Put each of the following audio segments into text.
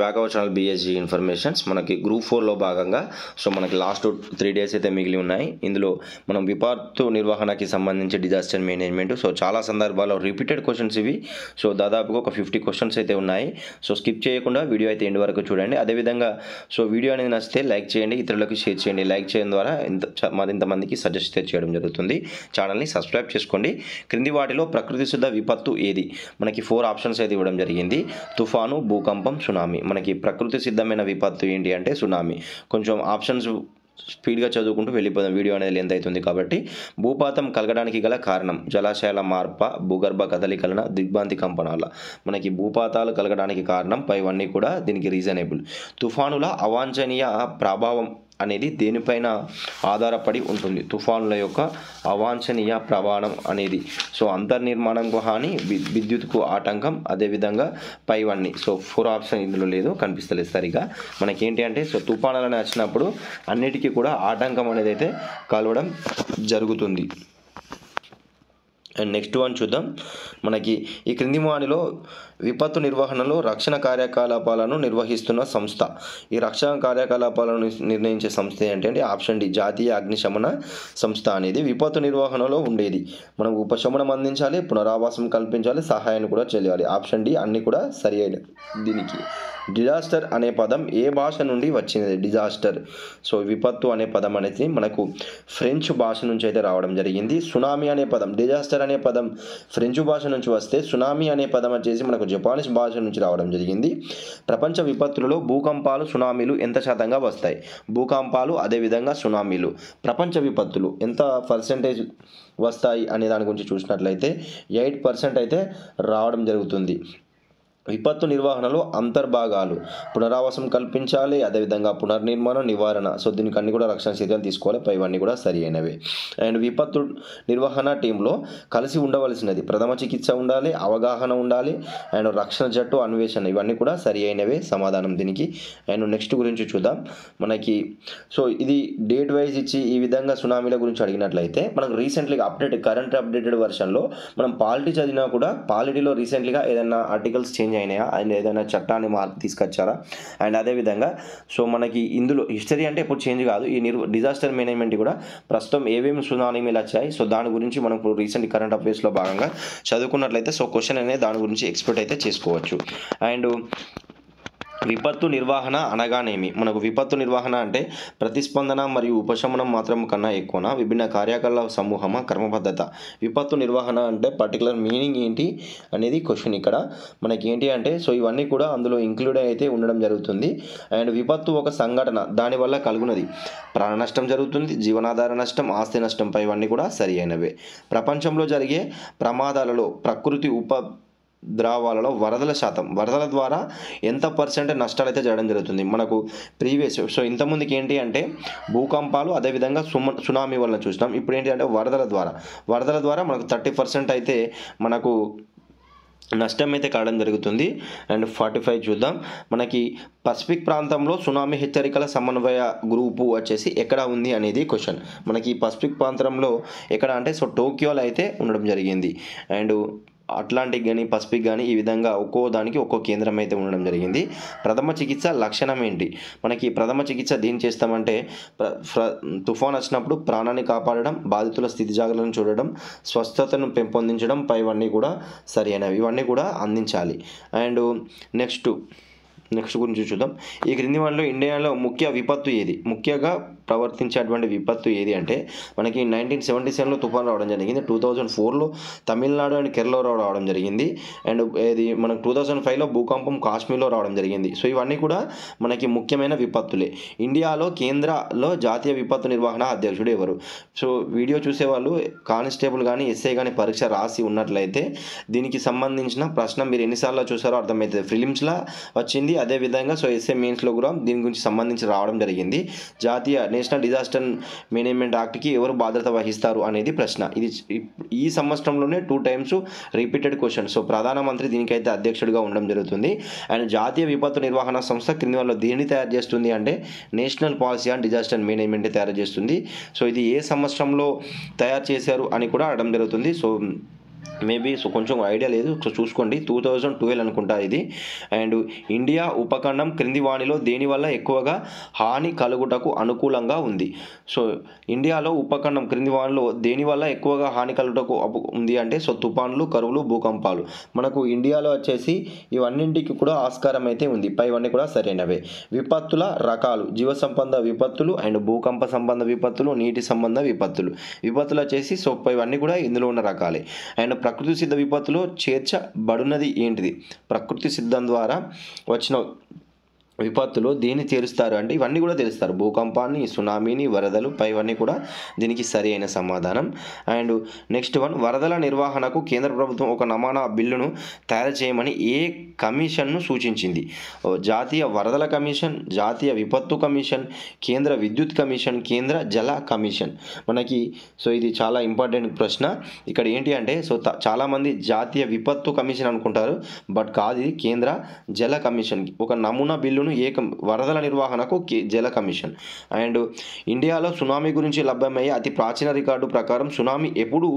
back our channel BSG informations మనకి group ఫోర్లో భాగంగా సో మనకి లాస్ట్ త్రీ డేస్ అయితే మిగిలి ఉన్నాయి ఇందులో మనం విపత్తు నిర్వహణకి సంబంధించి డిజాస్టర్ మేనేజ్మెంట్ సో చాలా సందర్భాల్లో రిపీటెడ్ క్వశ్చన్స్ ఇవి సో దాదాపుగా ఒక ఫిఫ్టీ క్వశ్చన్స్ అయితే ఉన్నాయి సో స్కిప్ చేయకుండా వీడియో అయితే ఎండ్ వరకు చూడండి అదేవిధంగా సో వీడియో అనేది నచ్చితే లైక్ చేయండి ఇతరులకు షేర్ చేయండి లైక్ చేయడం ద్వారా ఇంత మరింతమందికి సజెస్ట్ చేయడం జరుగుతుంది ఛానల్ని సబ్స్క్రైబ్ చేసుకోండి క్రింది వాటిలో ప్రకృతి శుద్ధ విపత్తు ఏది మనకి ఫోర్ ఆప్షన్స్ అయితే ఇవ్వడం జరిగింది తుఫాను భూకంపం సునామీ మనకి ప్రకృతి సిద్ధమైన విపత్తు ఏంటి అంటే సునామీ కొంచెం ఆప్షన్స్ స్పీడ్గా చదువుకుంటూ వెళ్ళిపోదాం వీడియో అనేది ఎంత అవుతుంది కాబట్టి భూపాతం కలగడానికి గల కారణం జలాశయాల మార్ప భూగర్భ కదలికలన దిగ్భాంతి కంపనాల మనకి భూపాతాలు కలగడానికి కారణం పైవన్నీ కూడా దీనికి రీజనబుల్ తుఫానుల అవాంఛనీయ ప్రభావం అనేది దేనిపైన ఆధారపడి ఉంటుంది తుఫానుల యొక్క అవాంఛనీయ ప్రమాణం అనేది సో అంతర్నిర్మాణంకు హాని విద్యుత్కు ఆటంకం అదేవిధంగా పైవన్నీ సో ఫోర్ ఆప్షన్ ఇందులో లేదు కనిపిస్తలేదు సరిగా మనకేంటి అంటే సో తుఫానాలను వచ్చినప్పుడు అన్నిటికీ కూడా ఆటంకం అనేది అయితే కలవడం జరుగుతుంది అండ్ నెక్స్ట్ వన్ చూద్దాం మనకి ఈ క్రింది వాణిలో విపత్తు నిర్వహణలో రక్షణ కార్యకలాపాలను నిర్వహిస్తున్న సంస్థ ఈ రక్షణ కార్యకలాపాలను నిర్ణయించే సంస్థ ఏంటంటే ఆప్షన్ డి జాతీయ అగ్నిశమన సంస్థ అనేది విపత్తు నిర్వహణలో ఉండేది మనం ఉపశమనం అందించాలి పునరావాసం కల్పించాలి సహాయాన్ని కూడా చేయాలి ఆప్షన్ డి అన్నీ కూడా సరి దీనికి డిజాస్టర్ అనే పదం ఏ భాష నుండి వచ్చింది డిజాస్టర్ సో విపత్తు అనే పదం అనేది మనకు ఫ్రెంచ్ భాష నుంచి అయితే రావడం జరిగింది సునామీ అనే పదం డిజాస్టర్ అనే పదం ఫ్రెంచ్ భాష నుంచి వస్తే సునామీ అనే పదం వచ్చేసి మనకు జపానీస్ భాష నుంచి రావడం జరిగింది ప్రపంచ విపత్తులలో భూకంపాలు సునామీలు ఎంత శాతంగా వస్తాయి భూకంపాలు అదేవిధంగా సునామీలు ప్రపంచ విపత్తులు ఎంత పర్సంటేజ్ వస్తాయి అనే దాని గురించి చూసినట్లయితే ఎయిట్ పర్సెంట్ అయితే రావడం జరుగుతుంది విపత్తు నిర్వహణలో అంతర్భాగాలు పునరావాసం కల్పించాలి అదేవిధంగా పునర్నిర్మాణం నివారణ సో దీనికి అన్ని కూడా రక్షణ చర్యలు తీసుకోవాలి ఇవన్నీ కూడా సరి అండ్ విపత్తు నిర్వహణ టీంలో కలిసి ఉండవలసినది ప్రథమ చికిత్స ఉండాలి అవగాహన ఉండాలి అండ్ రక్షణ జట్టు అన్వేషణ ఇవన్నీ కూడా సరి అయినవే సమాధానం దీనికి అండ్ నెక్స్ట్ గురించి చూద్దాం మనకి సో ఇది డేట్ వైజ్ ఇచ్చి ఈ విధంగా సునామీల గురించి అడిగినట్లయితే మనకు రీసెంట్లీగా అప్డేట్ కరెంట్ అప్డేటెడ్ వర్షన్లో మనం పాలిటీ చదివినా కూడా పాలిటీలో రీసెంట్లీగా ఏదైనా ఆర్టికల్స్ చేంజ్ చేంజ్ అయినాయా అండ్ ఏదైనా చట్టాన్ని మార్ తీసుకొచ్చారా అండ్ అదేవిధంగా సో మనకి ఇందులో హిస్టరీ అంటే ఇప్పుడు చేంజ్ కాదు ఈ నిర్ డిజాస్టర్ మేనేజ్మెంట్ కూడా ప్రస్తుతం ఏమేమి సునామీలు వచ్చాయి సో దాని గురించి మనం ఇప్పుడు రీసెంట్ కరెంట్ అఫేర్స్లో భాగంగా చదువుకున్నట్లయితే సో క్వశ్చన్ అనేది దాని గురించి ఎక్స్పెక్ట్ అయితే చేసుకోవచ్చు అండ్ విపత్తు నిర్వహణ అనగానేమి మనకు విపత్తు నిర్వహణ అంటే ప్రతిస్పందన మరియు ఉపశమనం మాత్రం కన్నా ఎక్కువన విభిన్న కార్యకలాప సమూహమా క్రమబద్ధత విపత్తు నిర్వహణ అంటే పర్టికులర్ మీనింగ్ ఏంటి అనేది క్వశ్చన్ ఇక్కడ మనకి ఏంటి అంటే సో ఇవన్నీ కూడా అందులో ఇంక్లూడ్ అయితే ఉండడం జరుగుతుంది అండ్ విపత్తు ఒక సంఘటన దానివల్ల కలుగునది ప్రాణ నష్టం జరుగుతుంది జీవనాధార నష్టం ఆస్తి నష్టంపై ఇవన్నీ కూడా సరి అయినవే ప్రపంచంలో జరిగే ప్రమాదాలలో ప్రకృతి ఉప ద్రావాలలో వరదల శాతం వరదల ద్వారా ఎంత పర్సెంట్ నష్టాలు అయితే జరగడం జరుగుతుంది మనకు ప్రీవియస్ సో ఇంతకుముందుకి ఏంటి అంటే భూకంపాలు అదేవిధంగా సుమ సునామీ వలన చూసినాం ఇప్పుడు ఏంటి అంటే వరదల ద్వారా వరదల ద్వారా మనకు థర్టీ పర్సెంట్ అయితే మనకు నష్టం అయితే కావడం జరుగుతుంది అండ్ ఫార్టీ ఫైవ్ చూద్దాం మనకి పసిఫిక్ ప్రాంతంలో సునామీ హెచ్చరికల సమన్వయ గ్రూపు వచ్చేసి ఎక్కడ ఉంది అనేది క్వశ్చన్ మనకి పసిఫిక్ ప్రాంతంలో ఎక్కడ అంటే సో టోక్యోలో అయితే ఉండడం జరిగింది అండ్ అట్లాంటిక్ కానీ పసిఫిక్ కానీ ఈ విధంగా ఒక్కో దానికి ఒక్కో కేంద్రం అయితే ఉండడం జరిగింది ప్రథమ చికిత్స లక్షణం ఏంటి మనకి ప్రథమ చికిత్స దేని చేస్తామంటే తుఫాన్ వచ్చినప్పుడు ప్రాణాన్ని కాపాడడం బాధితుల స్థితి జాగ్రత్తలను చూడడం స్వస్థతను పెంపొందించడం ఇవన్నీ కూడా సరైనవి ఇవన్నీ కూడా అందించాలి అండ్ నెక్స్ట్ నెక్స్ట్ గురించి చూద్దాం ఈ క్రింది వాళ్ళు ఇండియాలో ముఖ్య విపత్తు ఏది ముఖ్యంగా ప్రవర్తించేటువంటి విపత్తు ఏది అంటే మనకి నైన్టీన్ సెవెంటీ సెవెన్లో తుఫాన్ రావడం జరిగింది టూ థౌజండ్ ఫోర్లో తమిళనాడు అండ్ కేరళలో రావడం జరిగింది అండ్ ఇది మనకు టూ థౌజండ్ ఫైవ్లో భూకంపం కాశ్మీర్లో రావడం జరిగింది సో ఇవన్నీ కూడా మనకి ముఖ్యమైన విపత్తులే ఇండియాలో కేంద్రలో జాతీయ విపత్తు నిర్వహణ అధ్యక్షుడు ఎవరు సో వీడియో చూసేవాళ్ళు కానిస్టేబుల్ కానీ ఎస్ఏ కానీ పరీక్ష రాసి ఉన్నట్లయితే దీనికి సంబంధించిన ప్రశ్న మీరు ఎన్నిసార్లు చూసారో అర్థమవుతుంది ఫిలిమ్స్లో వచ్చింది అదేవిధంగా సో ఎస్ఏ మెయిన్స్లో కూడా దీని గురించి సంబంధించి రావడం జరిగింది జాతీయ నేషనల్ డిజాస్టర్ మేనేజ్మెంట్ యాక్ట్కి ఎవరు బాధ్యత వహిస్తారు అనేది ప్రశ్న ఇది ఈ సంవత్సరంలోనే two times repeated question so ప్రధానమంత్రి దీనికైతే అధ్యక్షుడిగా ఉండడం జరుగుతుంది అండ్ జాతీయ విపత్తు నిర్వహణ సంస్థ క్రింది వల్ల దేన్ని తయారు చేస్తుంది అంటే national policy and disaster management తయారు చేస్తుంది సో ఇది ఏ సంవత్సరంలో తయారు చేశారు అని కూడా అడగడం జరుగుతుంది సో మేబీ సో కొంచెం ఐడియా లేదు సో చూసుకోండి టూ థౌజండ్ ట్వెల్వ్ అనుకుంటా ఇది అండ్ ఇండియా ఉపఖండం క్రింది వాణిలో దేనివల్ల ఎక్కువగా హాని కలుగుటకు అనుకూలంగా ఉంది సో ఇండియాలో ఉపఖండం క్రింది వాణిలో దేనివల్ల ఎక్కువగా హాని కలుగుటకు ఉంది అంటే సో తుఫాన్లు కరువులు భూకంపాలు మనకు ఇండియాలో వచ్చేసి ఇవన్నింటికి కూడా ఆస్కారం అయితే ఉంది పైవన్నీ కూడా సరైనవే విపత్తుల రకాలు జీవ సంబంధ విపత్తులు అండ్ భూకంప సంబంధ విపత్తులు నీటి సంబంధ విపత్తులు విపత్తులు వచ్చేసి సో ఇవన్నీ కూడా ఇందులో ఉన్న రకాలే అండ్ ఇక్కడ ప్రకృతి సిద్ధ విపత్తులో చేర్చబడున్నది ఏంటిది ప్రకృతి సిద్ధం ద్వారా వచ్చిన విపత్తులు దీన్ని తీరుస్తారు అంటే ఇవన్నీ కూడా తెలుస్తారు భూకంపాన్ని సునామీని వరదలు పైవన్నీ కూడా దీనికి సరి అయిన సమాధానం అండ్ నెక్స్ట్ వన్ వరదల నిర్వహణకు కేంద్ర ప్రభుత్వం ఒక నమూనా బిల్లును తయారు చేయమని ఏ కమిషన్ను సూచించింది జాతీయ వరదల కమిషన్ జాతీయ విపత్తు కమిషన్ కేంద్ర విద్యుత్ కమిషన్ కేంద్ర జల కమిషన్ మనకి సో ఇది చాలా ఇంపార్టెంట్ ప్రశ్న ఇక్కడ ఏంటి అంటే సో చాలామంది జాతీయ విపత్తు కమిషన్ అనుకుంటారు బట్ కాదు ఇది కేంద్ర జల కమిషన్ ఒక నమూనా బిల్లు నీరును ఏకం వరదల నిర్వహణకు జల కమిషన్ అండ్ ఇండియాలో సునామీ గురించి లభ్యమయ్యే అతి ప్రాచీన రికార్డు ప్రకారం సునామీ ఎప్పుడు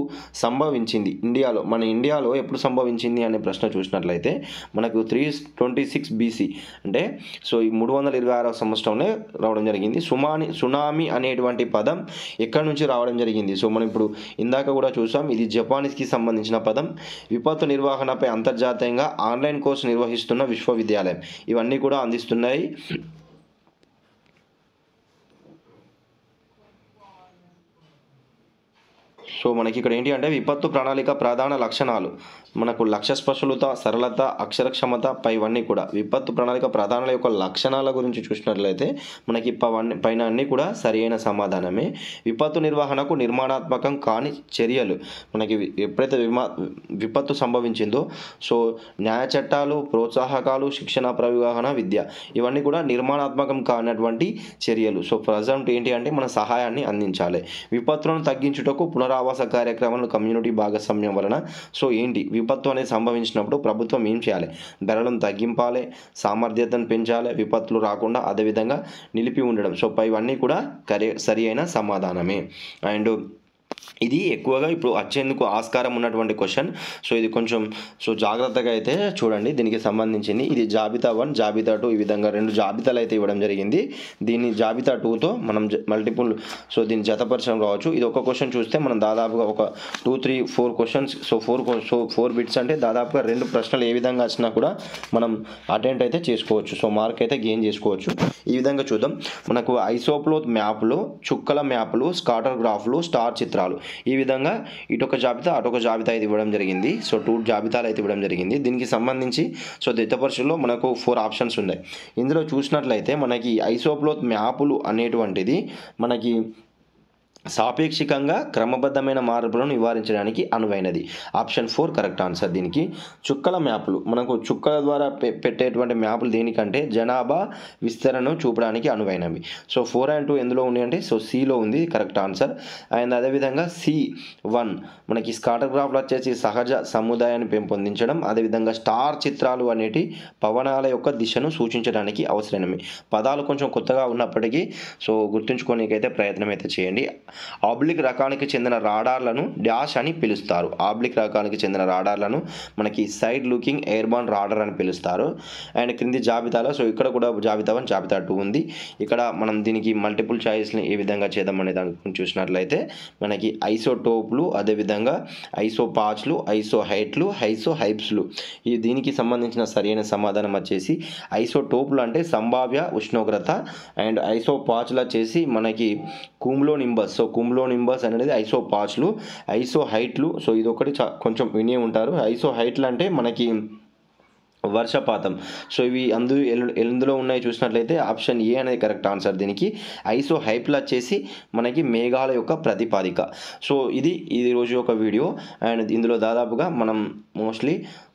సంభవించింది ఇండియాలో మన ఇండియాలో ఎప్పుడు సంభవించింది అనే ప్రశ్న చూసినట్లయితే మనకు త్రీ ట్వంటీ సిక్స్ బీసీ అంటే సో ఈ మూడు వందల ఇరవై ఆరవ సంవత్సరంలో రావడం జరిగింది సుమాని సునామీ అనేటువంటి పదం ఎక్కడి నుంచి రావడం జరిగింది సో మనం ఇప్పుడు ఇందాక కూడా చూసాం ఇది జపానీస్కి సంబంధించిన పదం విపత్తు నిర్వహణపై అంతర్జాతీయంగా ఆన్లైన్ కోర్సు నిర్వహిస్తున్న విశ్వవిద్యాలయం ఇవన్నీ కూడా అందిస్తున్న नहीं సో మనకి ఇక్కడ ఏంటి అంటే విపత్తు ప్రణాళిక ప్రధాన లక్షణాలు మనకు లక్ష్య స్పష్టత సరళత అక్షరక్షమత పైవన్నీ కూడా విపత్తు ప్రణాళిక ప్రధానాల యొక్క లక్షణాల గురించి చూసినట్లయితే మనకి పైన అన్నీ కూడా సరియైన సమాధానమే విపత్తు నిర్వహణకు నిర్మాణాత్మకం కాని చర్యలు మనకి ఎప్పుడైతే విమా విపత్తు సంభవించిందో సో న్యాయ చట్టాలు ప్రోత్సాహకాలు శిక్షణ ప్రవాహన విద్య ఇవన్నీ కూడా నిర్మాణాత్మకం కానటువంటి చర్యలు సో ప్రజెంట్ ఏంటి అంటే మన సహాయాన్ని అందించాలి విపత్తులను తగ్గించుటకు పునరావాస ఉపవాస కార్యక్రమాలు కమ్యూనిటీ భాగస్వామ్యం వలన సో ఏంటి విపత్తు అనేది సంభవించినప్పుడు ప్రభుత్వం ఏం చేయాలి ధరలను తగ్గింపాలి సామర్థ్యతను పెంచాలి విపత్తులు రాకుండా అదేవిధంగా నిలిపి ఉండడం సో ఇవన్నీ కూడా కరే సరి అయిన సమాధానమే అండ్ ఇది ఎక్కువగా ఇప్పుడు వచ్చేందుకు ఆస్కారం ఉన్నటువంటి క్వశ్చన్ సో ఇది కొంచెం సో జాగ్రత్తగా అయితే చూడండి దీనికి సంబంధించింది ఇది జాబితా వన్ జాబితా టూ ఈ విధంగా రెండు జాబితాలు అయితే ఇవ్వడం జరిగింది దీన్ని జాబితా టూతో మనం మల్టిపుల్ సో దీన్ని జతపరచడం కావచ్చు ఇది ఒక క్వశ్చన్ చూస్తే మనం దాదాపుగా ఒక two three four questions so four so four bits అంటే దాదాపుగా రెండు ప్రశ్నలు ఏ విధంగా వచ్చినా కూడా మనం అటెంప్ట్ అయితే చేసుకోవచ్చు సో మార్క్ అయితే గెయిన్ చేసుకోవచ్చు ఈ విధంగా చూద్దాం మనకు ఐసోప్లో మ్యాప్లు చుక్కల మ్యాప్లు స్కాటర్ గ్రాఫ్లు స్టార్ చిత్రాలు చాలు ఈ విధంగా ఇటొక జాబితా అటొక జాబితా అయితే ఇవ్వడం జరిగింది సో టూ జాబితాలు అయితే ఇవ్వడం జరిగింది దీనికి సంబంధించి సో దిత్తపరుషుల్లో మనకు ఫోర్ ఆప్షన్స్ ఉన్నాయి ఇందులో చూసినట్లయితే మనకి ఐసోప్లో మ్యాపులు అనేటువంటిది మనకి సాపేక్షికంగా క్రమబద్ధమైన మార్పులను నివారించడానికి అనువైనది ఆప్షన్ ఫోర్ కరెక్ట్ ఆన్సర్ దీనికి చుక్కల మ్యాప్లు మనకు చుక్కల ద్వారా పెట్టేటువంటి మ్యాప్లు దేనికంటే జనాభా విస్తరణను చూపడానికి అనువైనవి సో ఫోర్ అండ్ టూ ఎందులో ఉన్నాయంటే సో సిలో ఉంది కరెక్ట్ ఆన్సర్ అండ్ అదేవిధంగా సి వన్ మనకి స్కాటోగ్రాఫ్లు వచ్చేసి సహజ సముదాయాన్ని పెంపొందించడం అదేవిధంగా స్టార్ చిత్రాలు అనేటి పవనాల యొక్క దిశను సూచించడానికి అవసరమైనవి పదాలు కొంచెం కొత్తగా ఉన్నప్పటికీ సో గుర్తుంచుకోనికైతే ప్రయత్నం అయితే చేయండి ఆబ్లిక్ రకానికి చెందిన రాడార్లను డాష్ అని పిలుస్తారు ఆబ్లిక్ రకానికి చెందిన రాడార్లను మనకి సైడ్ లుకింగ్ ఎయిర్బాన్ రాడార్ అని పిలుస్తారు అండ్ క్రింది జాబితాలో సో ఇక్కడ కూడా జాబితా వన్ జాబితా టూ ఉంది ఇక్కడ మనం దీనికి మల్టిపుల్ చాయిస్ని ఏ విధంగా చేద్దామనే దాని చూసినట్లయితే మనకి ఐసో టోప్లు అదేవిధంగా ఐసో పాచ్లు ఐసో హైట్లు ఐసో హైప్స్లు ఈ దీనికి సంబంధించిన సరైన సమాధానం వచ్చేసి ఐసో టోప్లు అంటే సంభావ్య ఉష్ణోగ్రత అండ్ ఐసో పాచ్లు వచ్చేసి మనకి cumulonimbus so cumulonimbus అనేది ఐసో పాచ్లు ఐసో హైట్లు సో ఇది ఒకటి కొంచెం వినే ఉంటారు ఐసో హైట్లు అంటే మనకి వర్షపాతం సో ఇవి అందు ఎందులో ఉన్నాయి చూసినట్లయితే ఆప్షన్ ఏ అనేది కరెక్ట్ ఆన్సర్ దీనికి ఐసో హైప్లా వచ్చేసి మనకి మేఘాల యొక్క ప్రతిపాదిక సో ఇది ఇది రోజు ఒక వీడియో అండ్ ఇందులో దాదాపుగా మనం మోస్ట్లీ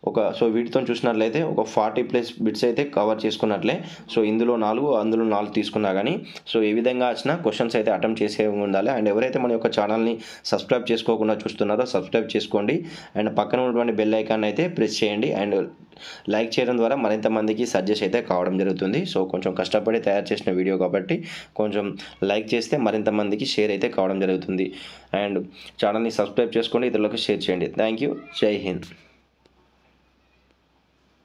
ఒక సో వీటితో చూసినట్లయితే ఒక ఫార్టీ ప్లస్ బిట్స్ అయితే కవర్ చేసుకున్నట్లే సో ఇందులో నాలుగు అందులో నాలుగు తీసుకున్నా కానీ సో ఏ విధంగా వచ్చినా క్వశ్చన్స్ అయితే అటెంప్ట్ చేసే ఉండాలి అండ్ ఎవరైతే మన యొక్క ఛానల్ని సబ్స్క్రైబ్ చేసుకోకుండా చూస్తున్నారో సబ్స్క్రైబ్ చేసుకోండి అండ్ పక్కన ఉన్నటువంటి బెల్ ఐకాన్ అయితే ప్రెస్ చేయండి అండ్ లైక్ చేయడం ద్వారా మరింత మందికి సజెస్ట్ అయితే కావడం జరుగుతుంది సో కొంచెం కష్టపడి తయారు చేసిన వీడియో కాబట్టి కొంచెం లైక్ చేస్తే మరింత మందికి షేర్ అయితే కావడం జరుగుతుంది అండ్ ఛానల్ని సబ్స్క్రైబ్ చేసుకోండి ఇతరులకు షేర్ చేయండి థ్యాంక్ యూ జై హింద్